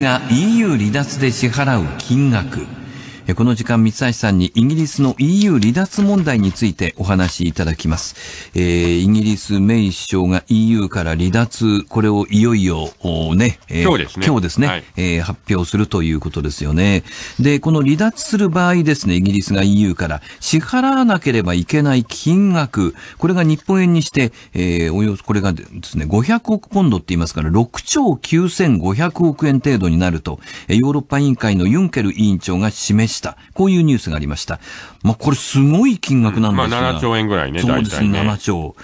が EU 離脱で支払う金額この時間、三橋さんにイギリスの EU 離脱問題についてお話しいただきます。えー、イギリス、メイ首相が EU から離脱、これをいよいよ、ね、えー、今日ですね。今日ですね、はい、えー、発表するということですよね。で、この離脱する場合ですね、イギリスが EU から支払わなければいけない金額、これが日本円にして、えー、およそ、これがですね、500億ポンドって言いますから、6兆9500億円程度になると、ヨーロッパ委員会のユンケル委員長が示しした。こういうニュースがありました。まあ、これすごい金額なんですが、うん、まあ、7兆円ぐらいね、そうですね、7兆。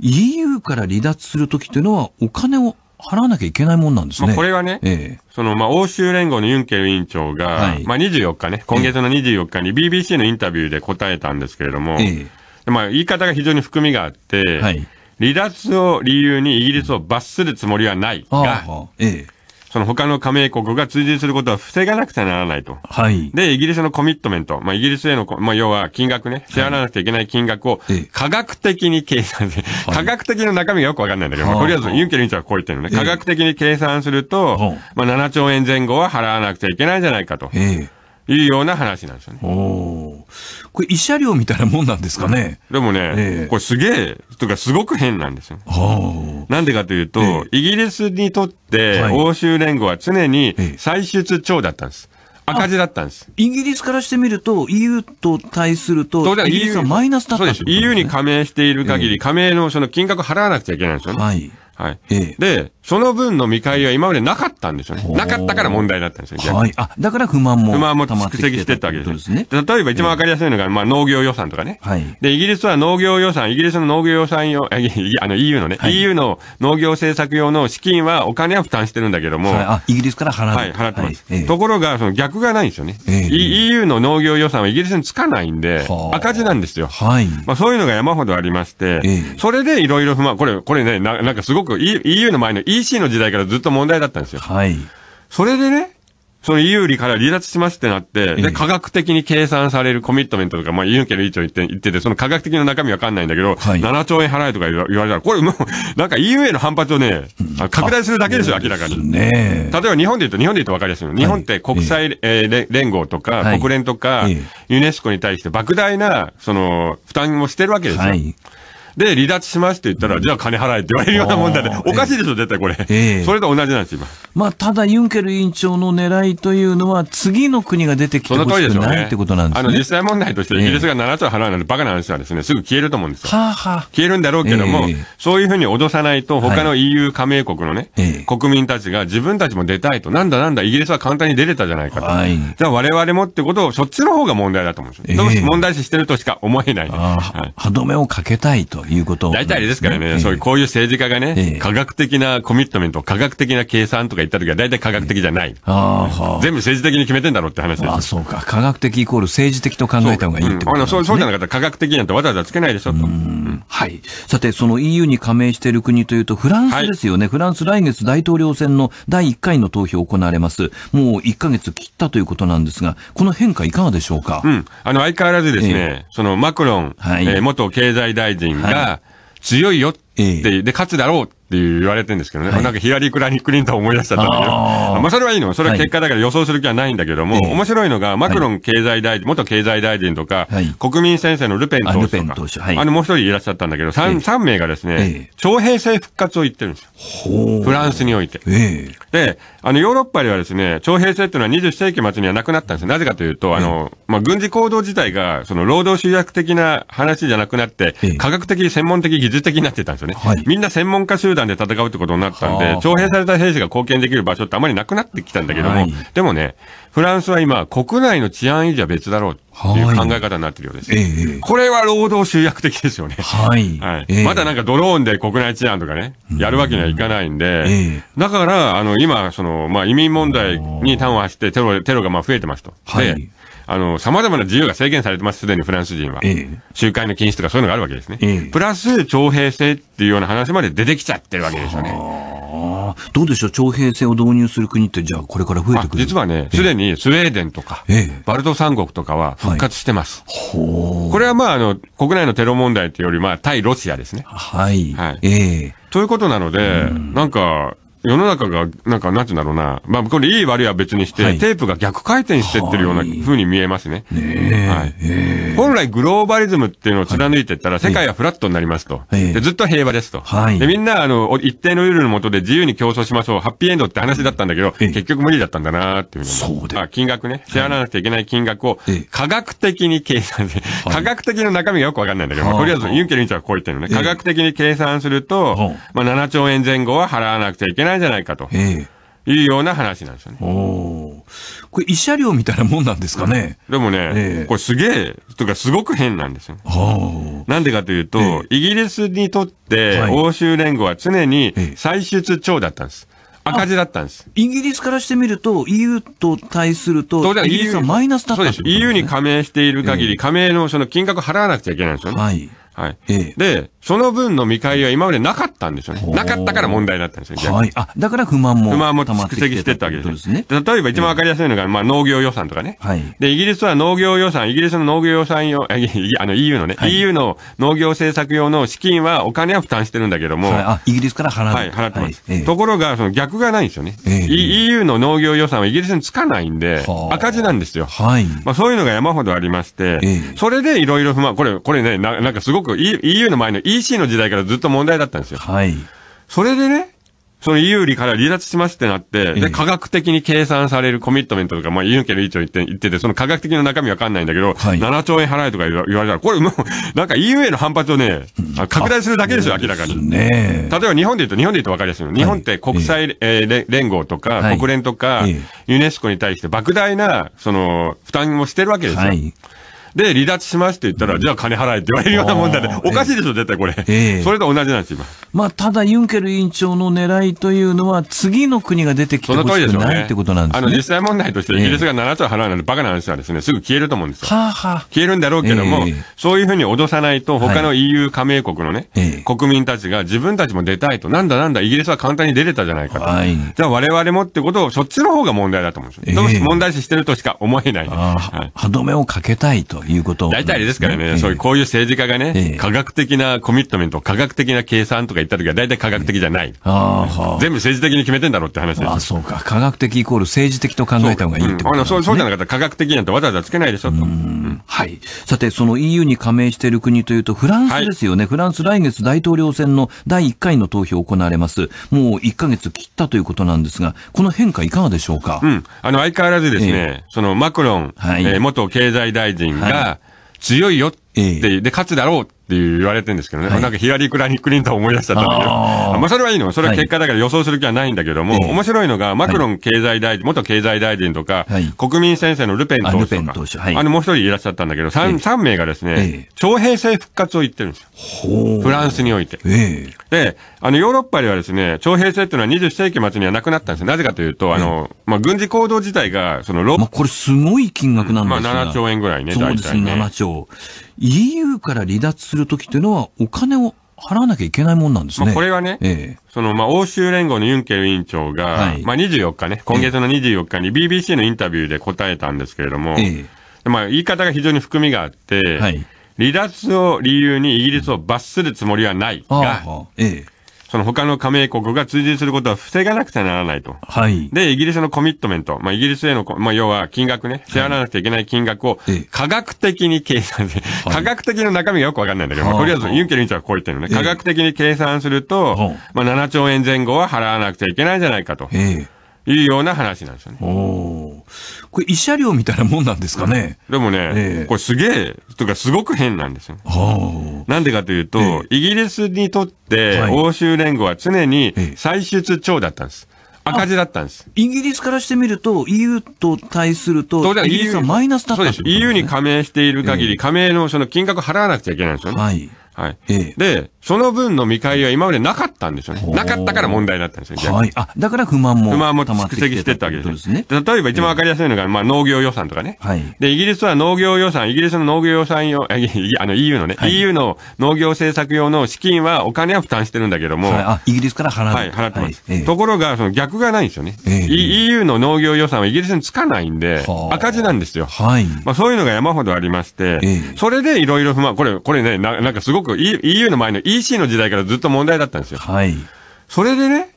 EU から離脱するときというのは、お金を払わなきゃいけないもんなんですね。これはね、ええ、その、まあ、欧州連合のユンケル委員長が、はい、まあ、24日ね、今月の24日に BBC のインタビューで答えたんですけれども、ええ、まあ、言い方が非常に含みがあって、はい、離脱を理由にイギリスを罰するつもりはないが、ええその他の加盟国が追随することは防がなくてはならないと。はい。で、イギリスのコミットメント。まあ、イギリスへの、まあ、要は金額ね、支払わなくちゃいけない金額を、科学的に計算する。はい、科学的な中身がよくわかんないんだけど、まあ、とりあえずユンケル委員長はこう言ってるのね。科学的に計算すると、まあ、7兆円前後は払わなくちゃいけないんじゃないかと。ええいうような話なんですよね。おこれ、慰謝料みたいなもんなんですかね。でもね、ええ、これすげえ、とかすごく変なんですよ。なんでかというと、えー、イギリスにとって、欧州連合は常に歳出超だったんです。赤字だったんです。イギリスからしてみると、EU と対すると、イギリスはマイナスだったんです、ね、EU に加盟している限り、加盟のその金額払わなくちゃいけないんですよね。はいはい。ええ、で、その分の見返りは今までなかったんですよね。なかったから問題になったんですよ、逆にはい。あ、だから不満も。不満も蓄積してったわけですですね。例えば一番わかりやすいのが、まあ農業予算とかね。はい。で、イギリスは農業予算、イギリスの農業予算用、あの EU のね、はい、EU の農業政策用の資金はお金は負担してるんだけども。はい、あ、イギリスから払う。はい、払ってます。はいええところが、その逆がないんですよね。ええ、EU の農業予算はイギリスにつかないんで、赤字なんですよ。はい。まあそういうのが山ほどありまして、ええ、それでいろいろ不満、これ、これね、ななんかすごく構 EU の前の EC の時代からずっと問題だったんですよ。はい。それでね、その EU から離脱しますってなって、で、科学的に計算されるコミットメントとか、まあ、ユンケル委員長言って、てその科学的な中身わかんないんだけど、はい、7兆円払えとか言われたら、これもう、なんか EU への反発をね、拡大するだけでしょ、明らかに。ね例えば日本で言うと、日本で言うとわかりやすいの。日本って国際、えー、連合とか、国連とか、ユネスコに対して莫大な、その、負担をしてるわけですよ。はいで、離脱しますって言ったら、じゃあ金払えって言われるようなもんだね。おかしいでしょ、絶対これ。それと同じなんです、今。まあ、ただ、ユンケル委員長の狙いというのは、次の国が出てきてほしくないってことなんですね。あの、実際問題として、イギリスが7兆払うなんてバカな話はですね、すぐ消えると思うんですよ。消えるんだろうけども、そういうふうに脅さないと、他の EU 加盟国のね、国民たちが自分たちも出たいと、なんだなんだ、イギリスは簡単に出れたじゃないかと。じゃあ、我々もってことを、そっちの方が問題だと思うんですよ。問題視してるとしか思えない。歯止めをかけたいと。ということ、大体あれですからね、えー、そういう、こういう政治家がね、えー、科学的なコミットメント、科学的な計算とか言った時は大体科学的じゃない。えー、全部政治的に決めてんだろうって話です。あ、そうか。科学的イコール政治的と考えた方がいいってこと、ねうん、そうそうじゃなかったら科学的なんてわざわざつけないでしょ、と。はい。さて、その EU に加盟している国というと、フランスですよね。はい、フランス来月大統領選の第1回の投票行われます。もう1ヶ月切ったということなんですが、この変化いかがでしょうかうん。あの、相変わらずですね、そのマクロン、はい、えー、元経済大臣が、が強いよって、で、勝つだろうっって言われてるんですけどね。はい、なんかヒラリー・クラリクリントン思い出したんだけど。あまあそれはいいの。それは結果だから予想する気はないんだけども、はい、面白いのが、マクロン経済大臣、元経済大臣とか、はい、国民先生のルペン党首とか、ああのもう一人いらっしゃったんだけど、3, 3名がですね、徴兵制復活を言ってるんですよ。フランスにおいて。で、あのヨーロッパではですね、徴兵制っていうのは20世紀末にはなくなったんですなぜかというと、あの、まあ軍事行動自体が、その労働集約的な話じゃなくなって、科学的、専門的、技術的になってたんですよね。みんな専門家集団団で戦うってことになったんで、徴兵された兵士が貢献できる場所ってあまりなくなってきたんだけども、はい、でもね、フランスは今、国内の治安維持は別だろうという考え方になってるようです。はいえー、これは労働集約的ですよね。はい。はいえー、まだなんかドローンで国内治安とかね、やるわけにはいかないんで、えー、だから、あの、今、その、まあ、移民問題に端を発してテロ、テロがまあ増えてますと。はい。あの、様々な自由が制限されてます、すでにフランス人は。ええ、集会の禁止とかそういうのがあるわけですね。ええ、プラス、徴兵制っていうような話まで出てきちゃってるわけですよね。どうでしょう、徴兵制を導入する国って、じゃあ、これから増えてくる実はね、すでにスウェーデンとか、ええ、バルト三国とかは復活してます。はい、これはまああの、国内のテロ問題というより、まあ、対ロシアですね。はい。はい、ええということなので、んなんか、世の中が、なんか、なんてうんだろうな。まあ、これ、いい悪いは別にして、はい、テープが逆回転してってるような風に見えますね。はい。え本来、グローバリズムっていうのを貫いてったら、世界はフラットになりますと。でずっと平和ですと。はい。で、みんな、あの、一定のルールの下で自由に競争しましょう。ハッピーエンドって話だったんだけど、結局無理だったんだなっていうそうで。まあ、金額ね。支払わなくちゃいけない金額を、科学的に計算で、科学的な中身がよくわかんないんだけど、まあ、とりあえず、ユンケル員長はこう言ってるのね。科学的に計算すると、まあ、7兆円前後は払わなくちゃいけない。ないじゃないかと。ええ、いうような話なんですよね。これ、慰謝料みたいなもんなんですかね。でもね、え、これすげえ、とかすごく変なんですよ、なんでかというと、イギリスにとって、欧州連合は常に歳出超だったんです。赤字だったんです。イギリスからしてみると、EU と対すると、イギリスはマイナスだったそです。EU に加盟している限り、加盟のその金額払わなくちゃいけないんですよね。はい。はい。ええ、で、その分の見返りは今までなかったんですよね。なかったから問題だったんですよ。はい。あ、だから不満も。不満も蓄積してったわけですですね。例えば一番わかりやすいのが、まあ農業予算とかね。はい。で、イギリスは農業予算、イギリスの農業予算用、あの EU のね、はい、EU の農業政策用の資金はお金は負担してるんだけども。はい、あ、イギリスから払う。はい、払ってます。はいええところが、その逆がないんですよね。ええ、EU の農業予算はイギリスにつかないんで、赤字なんですよ。はい。まあそういうのが山ほどありまして、ええ、それでいろいろ不満、これ、これね、ななんかすごくく EU の前の EC の時代からずっと問題だったんですよ。はい。それでね、その EU から離脱しますってなって、で、科学的に計算されるコミットメントとか、まあ、ユンケル委員長言ってってて、その科学的な中身わかんないんだけど、はい、7兆円払えとか言われたら、これもう、なんか EU への反発をね、拡大するだけですよ、明らかに。ね、例えば日本で言うと、日本で言うとわかりやすいの。日本って国際、えー、連合とか、国連とか、ユネスコに対して莫大な、その、負担をしてるわけですよ。はいで、離脱しますって言ったら、じゃあ金払えって言われるようなもんだね。おかしいでしょ、絶対これ。ええ、それと同じなんです、今。まあ、ただ、ユンケル委員長の狙いというのは、次の国が出てきてほしくない、ってことなんですね。あの、実際問題として、イギリスが7を払うなんてバカな話はですね、すぐ消えると思うんですよ。はは消えるんだろうけども、そういうふうに脅さないと、他の EU 加盟国のね、国民たちが自分たちも出たいと、なんだなんだ、イギリスは簡単に出れたじゃないかと。はい、じゃあ、我々もってことを、そっちの方が問題だと思うんですよ。問題視してるとしか思えない、はい、歯止めをかけたいと。ということ、ね、大体あれですからね、そういう、こういう政治家がね、科学的なコミットメント、科学的な計算とか言った時は大体科学的じゃない。あ全部政治的に決めてんだろうって話です。あ、そうか。科学的イコール政治的と考えた方がいいってことですね、うん、そうじゃなかったら科学的なんてわざわざつけないでしょと。はい。さて、その EU に加盟している国というと、フランスですよね。はい、フランス来月大統領選の第1回の投票行われます。もう1ヶ月切ったということなんですが、この変化いかがでしょうかうん。あの、相変わらずですね、えー、そのマクロン、はい、え元経済大臣が、が強いよっで、で、勝つだろうって言われてるんですけどね。はい、なんかヒラリー・クラニクリントン思い出しちゃったんだけど。あまあ、それはいいの。それは結果だから予想する気はないんだけども、はい、面白いのが、マクロン経済大臣、元経済大臣とか、はい、国民先生のルペン党首とか、あはい、あのもう一人いらっしゃったんだけど、3, 3名がですね、徴兵制復活を言ってるんですよ。フランスにおいて。で、あの、ヨーロッパではですね、徴兵制っていうのは20世紀末にはなくなったんですなぜかというと、あの、まあ、軍事行動自体が、その、まあ、これすごい金額なんですよ、まあ、7兆円ぐらいね、大体、ね。そうですね、7兆。EU から離脱するときというのは、お金を払わなきゃいけないもんなんですね。まあ、これはね、ええ、その、まあ、欧州連合のユンケル委員長が、はい、まあ、24日ね、今月の24日に BBC のインタビューで答えたんですけれども、ええ、まあ、言い方が非常に含みがあって、はい、離脱を理由にイギリスを罰するつもりはないが、ええ、その他の加盟国が追随することは防がなくてはならないと。はい。で、イギリスのコミットメント。まあ、イギリスへの、まあ、要は金額ね、支払わなくてゃいけない金額を、科学的に計算する。はい、科学的の中身がよくわかんないんだけど、まあ、とりあえずユンケル院長はこう言ってるのね。科学的に計算すると、まあ、7兆円前後は払わなくちゃいけないんじゃないかと。いうような話なんですよね。おー。これ、慰謝料みたいなもんなんですかね。でもね、えー、これすげえ、とかすごく変なんですよ。なんでかというと、えー、イギリスにとって、欧州連合は常に歳出超だったんです。赤字だったんです。イギリスからしてみると、EU と対すると、イギリスはマイナスだったそうです。EU に加盟している限り、加盟のその金額払わなくちゃいけないんですよね。はい。はい。ええ、で、その分の見返りは今までなかったんですよね。なかったから問題だったんですよ、はい。あ、だから不満も。不満も蓄積してったわけです,、ねですね。例えば一番わかりやすいのが、まあ農業予算とかね。はい。で、イギリスは農業予算、イギリスの農業予算用、あの EU のね、はい、EU の農業政策用の資金はお金は負担してるんだけども。はい、あ、イギリスから払う。はい、払ってます。はいええところが、その逆がないんですよね、ええ、EU の農業予算はイギリスにつかないんで、赤字なんですよ。はい。まあそういうのが山ほどありまして、ええ、それでいろいろ不満、これ、これね、ななんかすごくく EU の前の EC の時代からずっと問題だったんですよ。はい。それでね、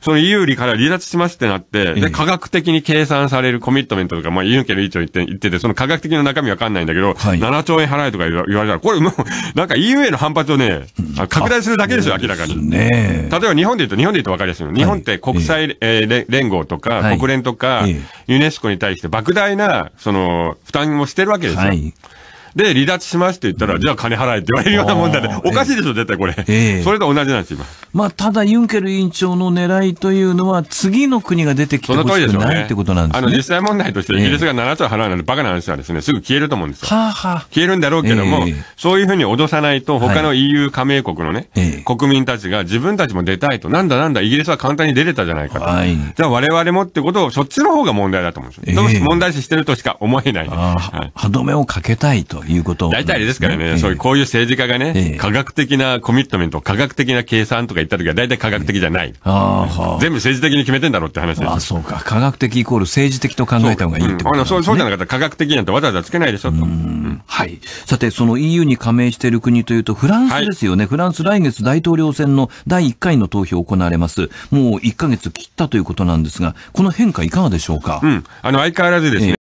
その EU から離脱しますってなって、で、科学的に計算されるコミットメントとか、まあ、ユンケル委員長言ってってて、その科学的な中身わかんないんだけど、はい、7兆円払えとか言われたら、これもう、なんか EU への反発をね、拡大するだけですよ、明らかに。ね、例えば日本で言うと、日本で言うとわかりやすいの。日本って国際、えー、連合とか、国連とか、ユネスコに対して莫大な、その、負担をしてるわけですよ。はいで、離脱しますって言ったら、じゃあ金払えって言われるようなもんだね。おかしいでしょ、絶対これ。それと同じなんです、今。まあ、ただユンケル委員長の狙いというのは、次の国が出てきてほしくない、ね、ってことなんですね。あの、実際問題として、イギリスが7つを払うなんてバカな話はですね、すぐ消えると思うんですよ。はは消えるんだろうけども、えー、そういうふうに脅さないと、他の EU 加盟国のね、はい、国民たちが自分たちも出たいと、なんだなんだ、イギリスは簡単に出れたじゃないかと。はい、じゃあ我々もってことを、そっちの方が問題だと思うんですよ。えー、問題視してるとしか思えない、はい。歯止めをかけたいということ、ね、大体ですからね、えー、そういう、こういう政治家がね、科学的なコミットメント、科学的な計算とか行った時は大体科学的じゃない。ああ、全部政治的に決めてんだろうって話です。あそうか。科学的イコール政治的と考えた方がいいってことでうそうじゃなかったら科学的なんてわざわざつけないでしょと。はい。さて、その EU に加盟している国というと、フランスですよね。はい、フランス来月大統領選の第1回の投票行われます。もう1ヶ月切ったということなんですが、この変化いかがでしょうかうん。あの、相変わらずですね、えー